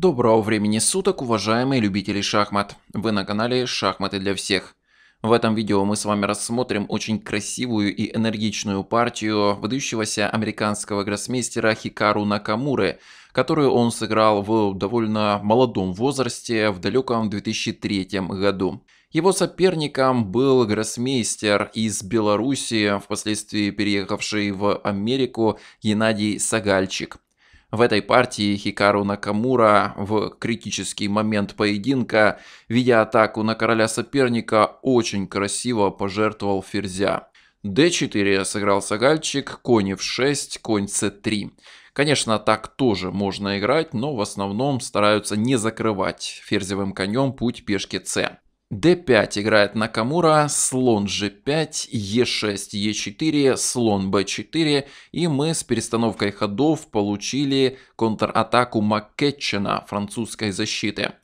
Доброго времени суток, уважаемые любители шахмат! Вы на канале «Шахматы для всех». В этом видео мы с вами рассмотрим очень красивую и энергичную партию выдающегося американского гроссмейстера Хикару Накамуры, которую он сыграл в довольно молодом возрасте, в далеком 2003 году. Его соперником был гроссмейстер из Беларуси, впоследствии переехавший в Америку Геннадий Сагальчик – в этой партии Хикару Накамура в критический момент поединка, видя атаку на короля соперника, очень красиво пожертвовал ферзя. d4 сыграл сагальчик, конь f6, конь c3. Конечно, так тоже можно играть, но в основном стараются не закрывать ферзевым конем путь пешки c d5 играет Накамура, слон g5, e6, e4, слон b4, и мы с перестановкой ходов получили контратаку Маккетчена французской защиты.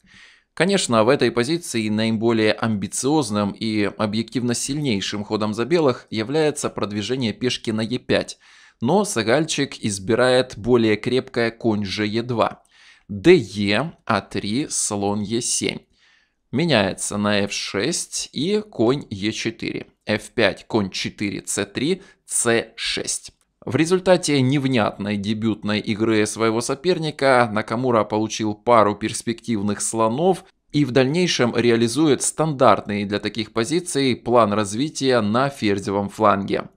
Конечно, в этой позиции наиболее амбициозным и объективно сильнейшим ходом за белых является продвижение пешки на e5, но Сагальчик избирает более крепкое конь же e2, de, a 3 слон e7 меняется на f6 и конь e4. f5, конь 4, c3, c6. В результате невнятной дебютной игры своего соперника Накамура получил пару перспективных слонов и в дальнейшем реализует стандартный для таких позиций план развития на ферзевом фланге.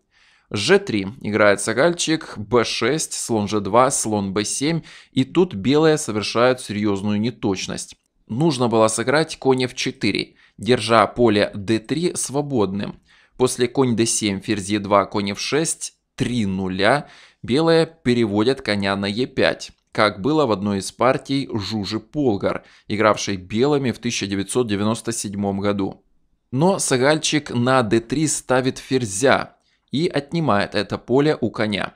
G3 играется гальчик, B6, слон G2, слон B7, и тут белые совершают серьезную неточность. Нужно было сыграть конь f4, держа поле d3 свободным. После конь d7, ферзь e2, конь f6, 3 нуля, белые переводят коня на e5 как было в одной из партий Жужи Полгар, игравшей белыми в 1997 году. Но Сагальчик на d3 ставит ферзя и отнимает это поле у коня.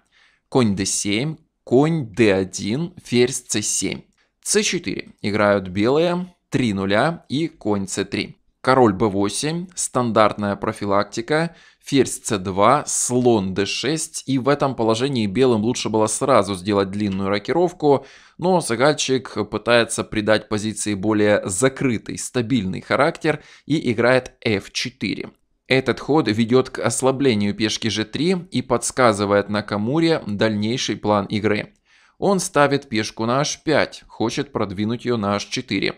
Конь d7, конь d1, ферзь c7 c4 играют белые, 3 нуля и конь c3. Король b8, стандартная профилактика, ферзь c2, слон d6, и в этом положении белым лучше было сразу сделать длинную рокировку, но загальчик пытается придать позиции более закрытый, стабильный характер и играет f4. Этот ход ведет к ослаблению пешки g3 и подсказывает Накамуре дальнейший план игры. Он ставит пешку на h5, хочет продвинуть ее на h4.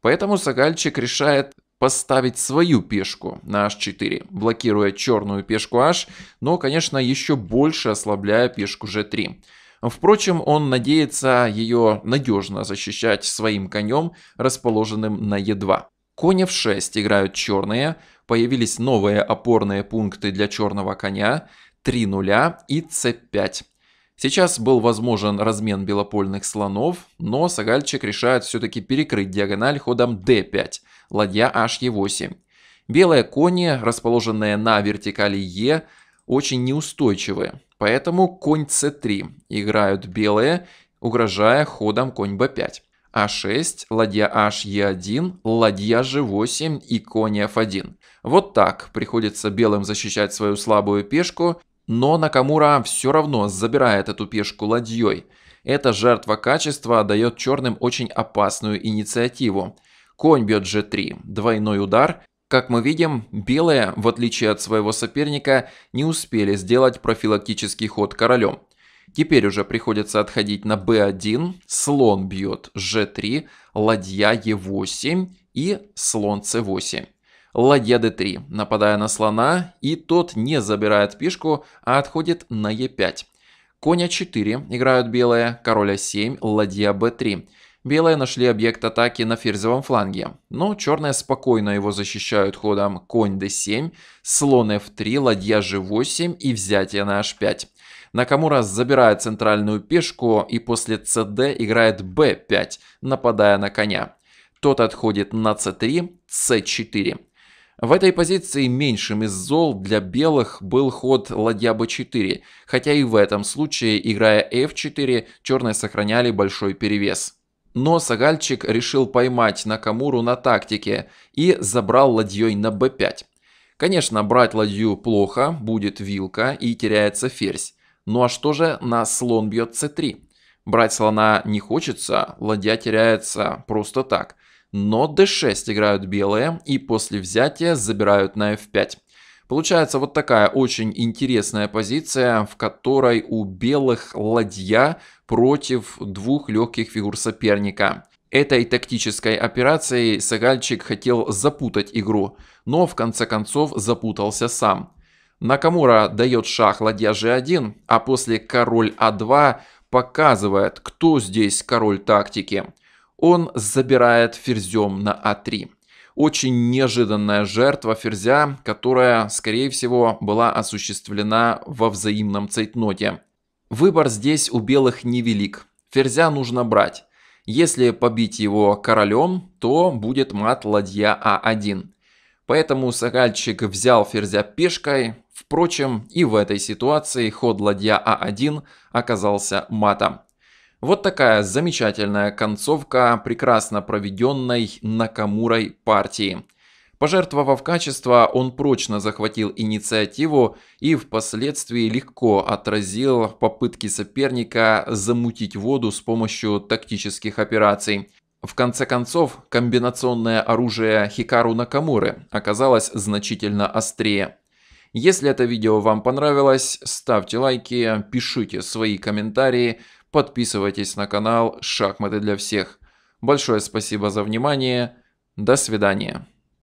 Поэтому Сагальчик решает поставить свою пешку на h4, блокируя черную пешку h, но, конечно, еще больше ослабляя пешку g3. Впрочем, он надеется ее надежно защищать своим конем, расположенным на e2. Конь f6 играют черные, появились новые опорные пункты для черного коня, 3 нуля и c5. Сейчас был возможен размен белопольных слонов, но Сагальчик решает все-таки перекрыть диагональ ходом d5, ладья h e8. Белые кони, расположенные на вертикали e, очень неустойчивы, поэтому конь c3 играют белые, угрожая ходом конь b5. А6, ладья HE1, ладья G8 и конь F1. Вот так приходится белым защищать свою слабую пешку, но Накамура все равно забирает эту пешку ладьей. Эта жертва качества дает черным очень опасную инициативу. Конь бьет g3, двойной удар. Как мы видим, белые, в отличие от своего соперника, не успели сделать профилактический ход королем. Теперь уже приходится отходить на b1, слон бьет g3, ладья e8 и слон c8 ладья d3, нападая на слона, и тот не забирает пешку, а отходит на e5. Конь a 4 играют белые, король a 7 ладья b3. Белые нашли объект атаки на ферзевом фланге, но черные спокойно его защищают ходом конь d7, слон f3, ладья g8 и взятие на h5. Накамура забирает центральную пешку и после cd играет b5, нападая на коня. Тот отходит на c3, c4. В этой позиции меньшим из зол для белых был ход ладья b4, хотя и в этом случае, играя f4, черные сохраняли большой перевес. Но Сагальчик решил поймать Накамуру на тактике и забрал ладьей на b5. Конечно, брать ладью плохо, будет вилка и теряется ферзь. Ну а что же на слон бьет c3? Брать слона не хочется, ладья теряется просто так но d6 играют белые и после взятия забирают на f5. Получается вот такая очень интересная позиция, в которой у белых ладья против двух легких фигур соперника. Этой тактической операцией Сагальчик хотел запутать игру, но в конце концов запутался сам. Накамура дает шах ладья g1, а после король a а 2 показывает, кто здесь король тактики он забирает ферзем на А3. Очень неожиданная жертва ферзя, которая, скорее всего, была осуществлена во взаимном цейтноте. Выбор здесь у белых невелик. Ферзя нужно брать. Если побить его королем, то будет мат ладья А1. Поэтому сагальчик взял ферзя пешкой. Впрочем, и в этой ситуации ход ладья А1 оказался матом. Вот такая замечательная концовка прекрасно проведенной Накамурой партии. Пожертвовав качество, он прочно захватил инициативу и впоследствии легко отразил попытки соперника замутить воду с помощью тактических операций. В конце концов, комбинационное оружие Хикару Накамуры оказалось значительно острее. Если это видео вам понравилось, ставьте лайки, пишите свои комментарии – Подписывайтесь на канал «Шахматы для всех». Большое спасибо за внимание. До свидания.